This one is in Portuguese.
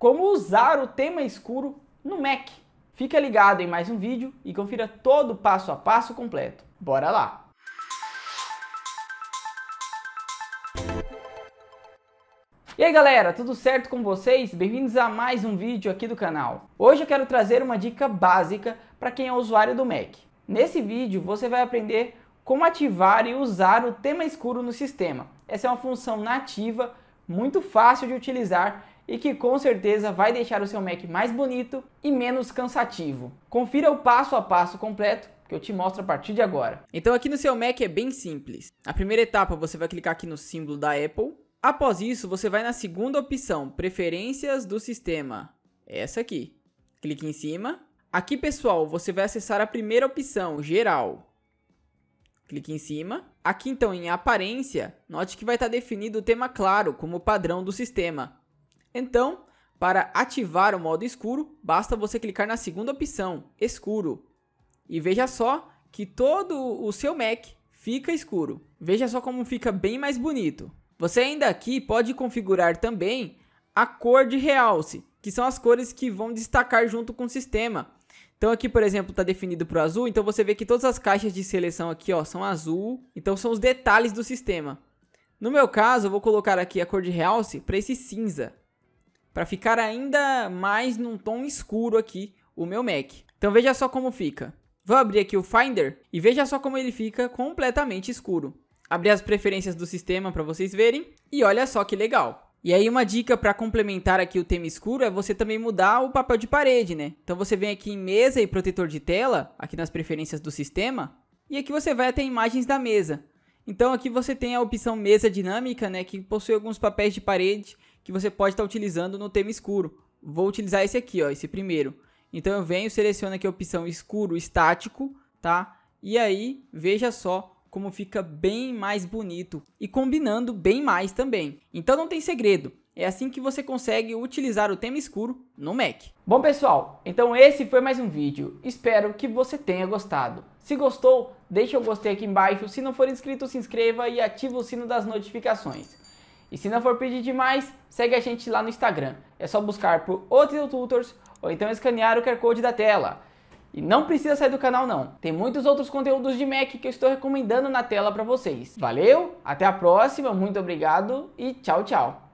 como usar o tema escuro no Mac. Fica ligado em mais um vídeo e confira todo o passo a passo completo. Bora lá! E aí galera, tudo certo com vocês? Bem-vindos a mais um vídeo aqui do canal. Hoje eu quero trazer uma dica básica para quem é usuário do Mac. Nesse vídeo você vai aprender como ativar e usar o tema escuro no sistema. Essa é uma função nativa, muito fácil de utilizar e que com certeza vai deixar o seu Mac mais bonito e menos cansativo. Confira o passo a passo completo que eu te mostro a partir de agora. Então aqui no seu Mac é bem simples. A primeira etapa você vai clicar aqui no símbolo da Apple. Após isso, você vai na segunda opção, preferências do sistema. É essa aqui. Clique em cima. Aqui, pessoal, você vai acessar a primeira opção, geral. Clique em cima. Aqui então em aparência, note que vai estar definido o tema claro como padrão do sistema. Então, para ativar o modo escuro, basta você clicar na segunda opção, escuro. E veja só que todo o seu Mac fica escuro. Veja só como fica bem mais bonito. Você ainda aqui pode configurar também a cor de realce, que são as cores que vão destacar junto com o sistema. Então aqui, por exemplo, está definido para o azul, então você vê que todas as caixas de seleção aqui ó, são azul, então são os detalhes do sistema. No meu caso, eu vou colocar aqui a cor de realce para esse cinza para ficar ainda mais num tom escuro aqui o meu Mac. Então veja só como fica. Vou abrir aqui o Finder e veja só como ele fica completamente escuro. Abri as preferências do sistema para vocês verem e olha só que legal. E aí uma dica para complementar aqui o tema escuro é você também mudar o papel de parede, né? Então você vem aqui em mesa e protetor de tela, aqui nas preferências do sistema, e aqui você vai até imagens da mesa. Então aqui você tem a opção mesa dinâmica, né, que possui alguns papéis de parede que você pode estar tá utilizando no tema escuro. Vou utilizar esse aqui, ó, esse primeiro. Então eu venho, seleciono aqui a opção escuro estático, tá? E aí, veja só como fica bem mais bonito e combinando bem mais também. Então não tem segredo, é assim que você consegue utilizar o tema escuro no Mac. Bom pessoal, então esse foi mais um vídeo, espero que você tenha gostado. Se gostou, deixa o gostei aqui embaixo, se não for inscrito se inscreva e ativa o sino das notificações. E se não for pedir demais, segue a gente lá no Instagram. É só buscar por outros Tutors ou então escanear o QR Code da tela. E não precisa sair do canal não. Tem muitos outros conteúdos de Mac que eu estou recomendando na tela para vocês. Valeu, até a próxima, muito obrigado e tchau, tchau.